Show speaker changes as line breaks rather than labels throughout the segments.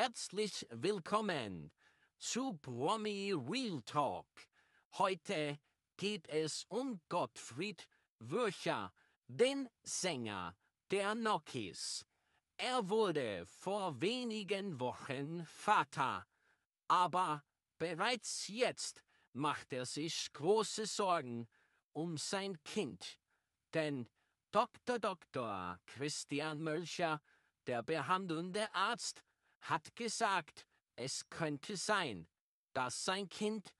Herzlich willkommen zu Promi Real Talk. Heute geht es um Gottfried Würcher, den Sänger der Nokis. Er wurde vor wenigen Wochen Vater, aber bereits jetzt macht er sich große Sorgen um sein Kind, denn Dr. Dr. Christian Mölcher, der behandelnde Arzt, hat gesagt, es könnte sein, dass sein Kind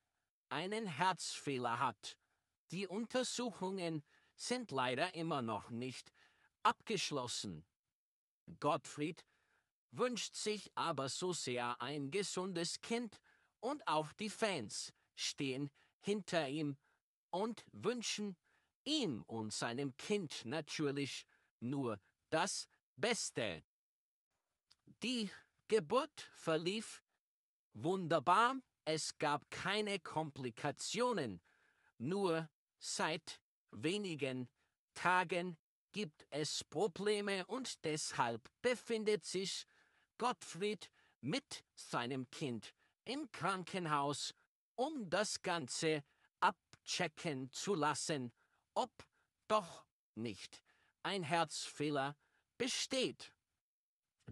einen Herzfehler hat. Die Untersuchungen sind leider immer noch nicht abgeschlossen. Gottfried wünscht sich aber so sehr ein gesundes Kind und auch die Fans stehen hinter ihm und wünschen ihm und seinem Kind natürlich nur das Beste. Die Geburt verlief wunderbar, es gab keine Komplikationen, nur seit wenigen Tagen gibt es Probleme und deshalb befindet sich Gottfried mit seinem Kind im Krankenhaus, um das Ganze abchecken zu lassen, ob doch nicht ein Herzfehler besteht.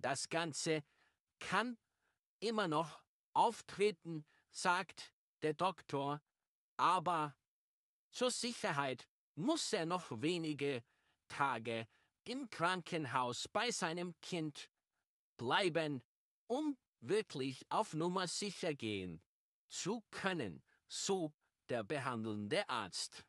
Das Ganze kann immer noch auftreten, sagt der Doktor, aber zur Sicherheit muss er noch wenige Tage im Krankenhaus bei seinem Kind bleiben, um wirklich auf Nummer sicher gehen zu können, so der behandelnde Arzt.